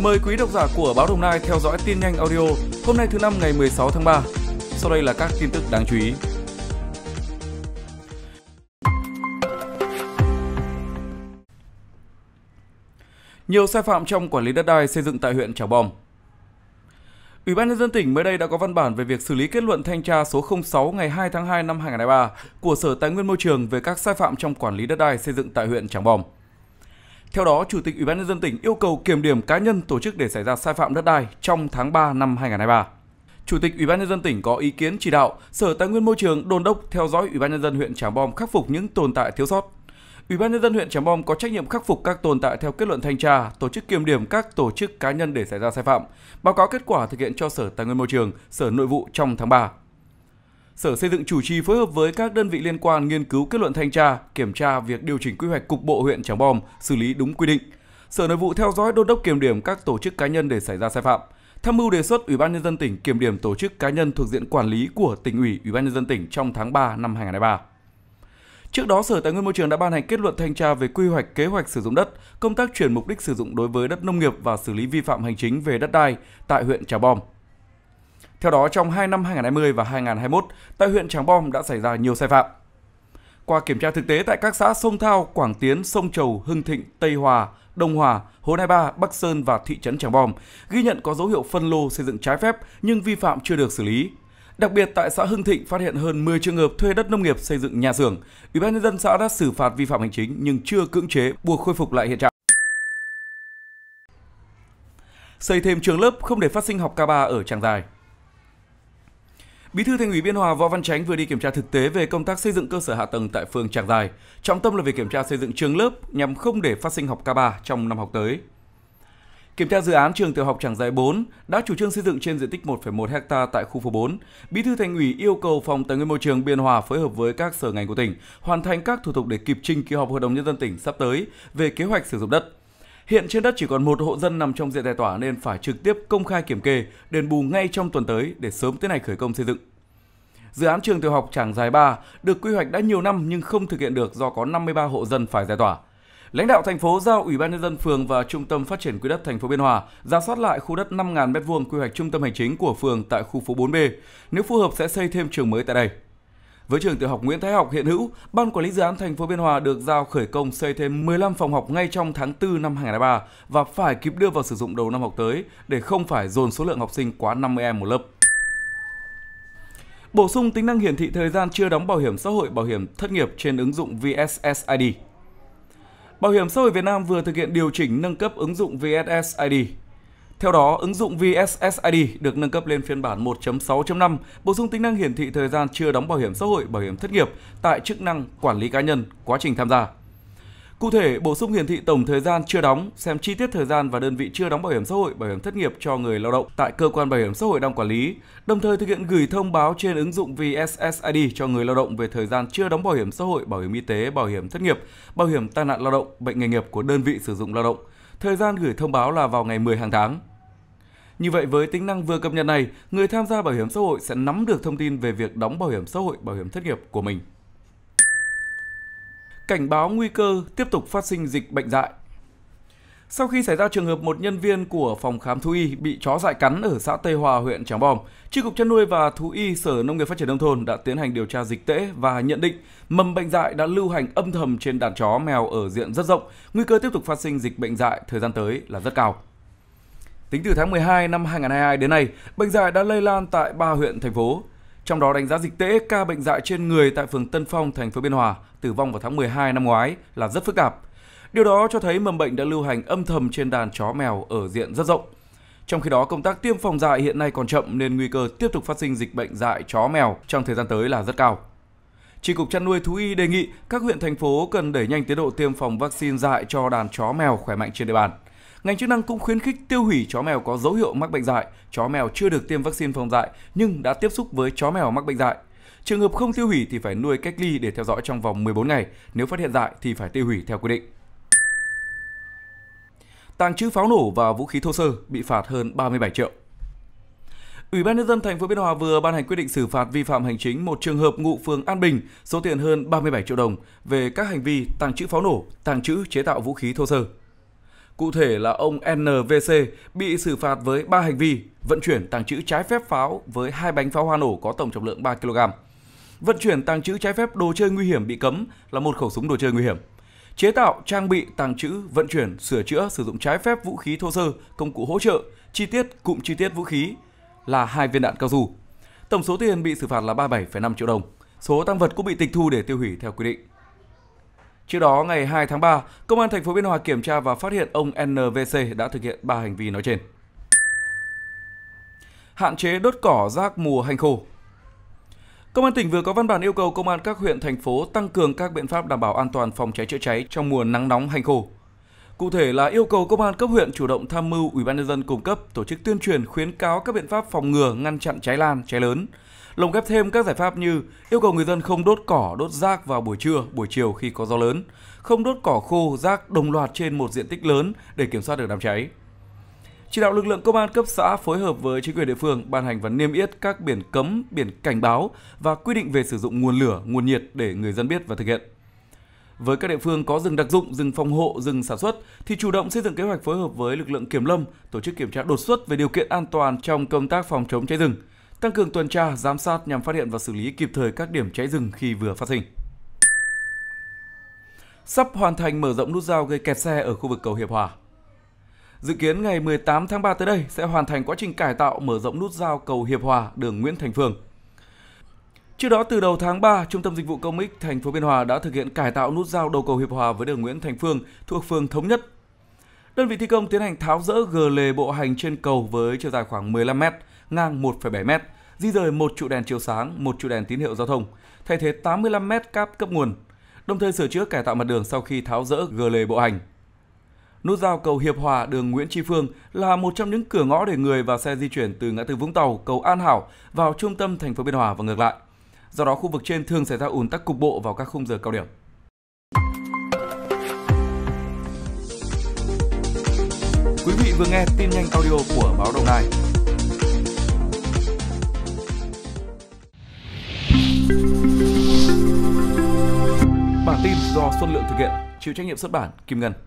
Mời quý độc giả của Báo Đồng Nai theo dõi tin nhanh audio hôm nay thứ năm ngày 16 tháng 3. Sau đây là các tin tức đáng chú ý. Nhiều sai phạm trong quản lý đất đai xây dựng tại huyện Trảng Bom Ủy ban nhân dân tỉnh mới đây đã có văn bản về việc xử lý kết luận thanh tra số 06 ngày 2 tháng 2 năm 2023 của Sở Tài nguyên Môi trường về các sai phạm trong quản lý đất đai xây dựng tại huyện Trảng Bom. Theo đó, Chủ tịch Ủy ban nhân dân tỉnh yêu cầu kiểm điểm cá nhân tổ chức để xảy ra sai phạm đất đai trong tháng 3 năm 2023. Chủ tịch Ủy ban nhân dân tỉnh có ý kiến chỉ đạo Sở Tài nguyên Môi trường đôn đốc theo dõi Ủy ban nhân dân huyện Trảng Bom khắc phục những tồn tại thiếu sót, Ủy ban nhân dân huyện Trảng Bom có trách nhiệm khắc phục các tồn tại theo kết luận thanh tra, tổ chức kiểm điểm các tổ chức cá nhân để xảy ra sai phạm, báo cáo kết quả thực hiện cho Sở Tài nguyên Môi trường, Sở Nội vụ trong tháng 3. Sở Xây dựng chủ trì phối hợp với các đơn vị liên quan nghiên cứu kết luận thanh tra, kiểm tra việc điều chỉnh quy hoạch cục bộ huyện Trảng Bom, xử lý đúng quy định. Sở Nội vụ theo dõi đôn đốc kiểm điểm các tổ chức cá nhân để xảy ra sai phạm, tham mưu đề xuất Ủy ban nhân dân tỉnh kiểm điểm tổ chức cá nhân thuộc diện quản lý của tỉnh ủy, Ủy ban nhân dân tỉnh trong tháng 3 năm 2023. Trước đó, Sở Tài nguyên Môi trường đã ban hành kết luận thanh tra về quy hoạch kế hoạch sử dụng đất, công tác chuyển mục đích sử dụng đối với đất nông nghiệp và xử lý vi phạm hành chính về đất đai tại huyện Trà Bom. Theo đó, trong 2 năm 2020 và 2021, tại huyện Tràng Bom đã xảy ra nhiều sai phạm. Qua kiểm tra thực tế tại các xã Sông Thao, Quảng Tiến, Sông Chầu, Hưng Thịnh, Tây Hòa, Đông Hòa, Hồ Nai Ba, Bắc Sơn và thị trấn Tràng Bom ghi nhận có dấu hiệu phân lô xây dựng trái phép nhưng vi phạm chưa được xử lý. Đặc biệt tại xã Hưng Thịnh phát hiện hơn 10 trường hợp thuê đất nông nghiệp xây dựng nhà xưởng. Ủy ban nhân dân xã đã xử phạt vi phạm hành chính nhưng chưa cưỡng chế buộc khôi phục lại hiện trạng. Xây thêm trường lớp không để phát sinh học K3 ở Tràng Dài. Bí thư Thành ủy Biên Hòa Võ Văn Chánh vừa đi kiểm tra thực tế về công tác xây dựng cơ sở hạ tầng tại phường Tràng Dài, trọng tâm là việc kiểm tra xây dựng trường lớp nhằm không để phát sinh học K3 trong năm học tới. Kiểm tra dự án trường tiểu học Trảng Dài 4 đã chủ trương xây dựng trên diện tích 1,1 ha tại khu phố 4, Bí thư Thành ủy yêu cầu Phòng Tài nguyên Môi trường Biên Hòa phối hợp với các sở ngành của tỉnh hoàn thành các thủ tục để kịp trình kỳ họp Hội đồng nhân dân tỉnh sắp tới về kế hoạch sử dụng đất. Hiện trên đất chỉ còn một hộ dân nằm trong diện giải tỏa nên phải trực tiếp công khai kiểm kê, đền bù ngay trong tuần tới để sớm tiến hành khởi công xây dựng. Dự án trường tiểu học Trảng Dài 3 được quy hoạch đã nhiều năm nhưng không thực hiện được do có 53 hộ dân phải giải tỏa. Lãnh đạo thành phố giao Ủy ban nhân dân phường và Trung tâm phát triển quỹ đất thành phố Biên Hòa ra soát lại khu đất 5.000 m2 quy hoạch trung tâm hành chính của phường tại khu phố 4B. Nếu phù hợp sẽ xây thêm trường mới tại đây. Với trường tiểu học Nguyễn Thái Học hiện hữu, Ban quản lý dự án thành phố Biên Hòa được giao khởi công xây thêm 15 phòng học ngay trong tháng 4 năm 2023 và phải kịp đưa vào sử dụng đầu năm học tới để không phải dồn số lượng học sinh quá 50 em một lớp. Bổ sung tính năng hiển thị thời gian chưa đóng bảo hiểm xã hội, bảo hiểm thất nghiệp trên ứng dụng VSSID. Bảo hiểm xã hội Việt Nam vừa thực hiện điều chỉnh nâng cấp ứng dụng VSSID. Theo đó, ứng dụng VSSID được nâng cấp lên phiên bản 1.6.5, bổ sung tính năng hiển thị thời gian chưa đóng bảo hiểm xã hội, bảo hiểm thất nghiệp tại chức năng quản lý cá nhân, quá trình tham gia. Cụ thể, bổ sung hiển thị tổng thời gian chưa đóng, xem chi tiết thời gian và đơn vị chưa đóng bảo hiểm xã hội, bảo hiểm thất nghiệp cho người lao động tại cơ quan bảo hiểm xã hội đang quản lý, đồng thời thực hiện gửi thông báo trên ứng dụng VSSID cho người lao động về thời gian chưa đóng bảo hiểm xã hội, bảo hiểm y tế, bảo hiểm thất nghiệp, bảo hiểm tai nạn lao động, bệnh nghề nghiệp của đơn vị sử dụng lao động. Thời gian gửi thông báo là vào ngày 10 hàng tháng. Như vậy với tính năng vừa cập nhật này, người tham gia bảo hiểm xã hội sẽ nắm được thông tin về việc đóng bảo hiểm xã hội, bảo hiểm thất nghiệp của mình cảnh báo nguy cơ tiếp tục phát sinh dịch bệnh dại. Sau khi xảy ra trường hợp một nhân viên của phòng khám thú y bị chó dại cắn ở xã Tây Hòa, huyện Trảng Bom, Chi cục chăn nuôi và thú y Sở Nông nghiệp Phát triển nông thôn đã tiến hành điều tra dịch tễ và nhận định mầm bệnh dại đã lưu hành âm thầm trên đàn chó mèo ở diện rất rộng, nguy cơ tiếp tục phát sinh dịch bệnh dại thời gian tới là rất cao. Tính từ tháng 12 năm 2022 đến nay, bệnh dại đã lây lan tại 3 huyện thành phố trong đó đánh giá dịch tễ ca bệnh dại trên người tại phường Tân Phong, thành phố Biên Hòa, tử vong vào tháng 12 năm ngoái là rất phức tạp. Điều đó cho thấy mầm bệnh đã lưu hành âm thầm trên đàn chó mèo ở diện rất rộng. Trong khi đó, công tác tiêm phòng dại hiện nay còn chậm nên nguy cơ tiếp tục phát sinh dịch bệnh dại chó mèo trong thời gian tới là rất cao. Tri Cục Chăn nuôi Thú y đề nghị các huyện, thành phố cần đẩy nhanh tiến độ tiêm phòng vaccine dại cho đàn chó mèo khỏe mạnh trên địa bàn. Ngành chức năng cũng khuyến khích tiêu hủy chó mèo có dấu hiệu mắc bệnh dại, chó mèo chưa được tiêm vaccine phòng dại nhưng đã tiếp xúc với chó mèo mắc bệnh dại. Trường hợp không tiêu hủy thì phải nuôi cách ly để theo dõi trong vòng 14 ngày, nếu phát hiện dại thì phải tiêu hủy theo quy định. Tàng trữ pháo nổ và vũ khí thô sơ bị phạt hơn 37 triệu. Ủy ban nhân dân thành phố Biên Hòa vừa ban hành quyết định xử phạt vi phạm hành chính một trường hợp ngụ phường An Bình, số tiền hơn 37 triệu đồng về các hành vi tàng trữ pháo nổ, tàng trữ chế tạo vũ khí thô sơ. Cụ thể là ông NVC bị xử phạt với 3 hành vi vận chuyển tàng trữ trái phép pháo với hai bánh pháo hoa nổ có tổng trọng lượng 3 kg. Vận chuyển tàng trữ trái phép đồ chơi nguy hiểm bị cấm là một khẩu súng đồ chơi nguy hiểm. Chế tạo, trang bị, tàng trữ, vận chuyển, sửa chữa, sử dụng trái phép vũ khí thô sơ, công cụ hỗ trợ, chi tiết, cụm chi tiết vũ khí là hai viên đạn cao su. Tổng số tiền bị xử phạt là 37,5 triệu đồng. Số tăng vật cũng bị tịch thu để tiêu hủy theo quy định. Trước đó, ngày 2 tháng 3, Công an thành phố Biên Hòa kiểm tra và phát hiện ông NVC đã thực hiện 3 hành vi nói trên. Hạn chế đốt cỏ rác mùa hành khô Công an tỉnh vừa có văn bản yêu cầu công an các huyện, thành phố tăng cường các biện pháp đảm bảo an toàn phòng cháy chữa cháy trong mùa nắng nóng hành khô. Cụ thể là yêu cầu công an cấp huyện chủ động tham mưu Ủy ban nhân dân cung cấp tổ chức tuyên truyền khuyến cáo các biện pháp phòng ngừa, ngăn chặn cháy lan, cháy lớn, lồng ghép thêm các giải pháp như yêu cầu người dân không đốt cỏ, đốt rác vào buổi trưa, buổi chiều khi có gió lớn, không đốt cỏ khô, rác đồng loạt trên một diện tích lớn để kiểm soát được đám cháy. Chỉ đạo lực lượng công an cấp xã phối hợp với chính quyền địa phương ban hành và niêm yết các biển cấm, biển cảnh báo và quy định về sử dụng nguồn lửa, nguồn nhiệt để người dân biết và thực hiện. Với các địa phương có rừng đặc dụng, rừng phòng hộ, rừng sản xuất thì chủ động xây dựng kế hoạch phối hợp với lực lượng kiểm lâm, tổ chức kiểm tra đột xuất về điều kiện an toàn trong công tác phòng chống cháy rừng, tăng cường tuần tra, giám sát nhằm phát hiện và xử lý kịp thời các điểm cháy rừng khi vừa phát sinh. Sắp hoàn thành mở rộng nút giao gây kẹt xe ở khu vực cầu Hiệp Hòa. Dự kiến ngày 18 tháng 3 tới đây sẽ hoàn thành quá trình cải tạo mở rộng nút giao cầu Hiệp Hòa, đường Nguyễn Thành Phương. Trước đó từ đầu tháng 3, Trung tâm Dịch vụ Công ích thành phố Biên Hòa đã thực hiện cải tạo nút giao đầu cầu Hiệp Hòa với đường Nguyễn Thành Phương thuộc phường Thống Nhất. Đơn vị thi công tiến hành tháo rỡ gờ lề bộ hành trên cầu với chiều dài khoảng 15 mét, ngang 1,7 m, di rời một trụ đèn chiếu sáng, một trụ đèn tín hiệu giao thông, thay thế 85 m cáp cấp nguồn, đồng thời sửa chữa cải tạo mặt đường sau khi tháo rỡ gờ lề bộ hành. Nút giao cầu Hiệp Hòa đường Nguyễn Tri Phương là một trong những cửa ngõ để người và xe di chuyển từ ngã tư Vũng Tàu, cầu An Hảo vào trung tâm thành phố Biên Hòa và ngược lại. Do đó khu vực trên thường xảy ra ùn tắc cục bộ vào các khung giờ cao điểm. Quý vị vừa nghe tin nhanh audio của báo Đồng Nai. tin do Xuân Lượng thực hiện, chịu trách nhiệm xuất bản Kim Ngân.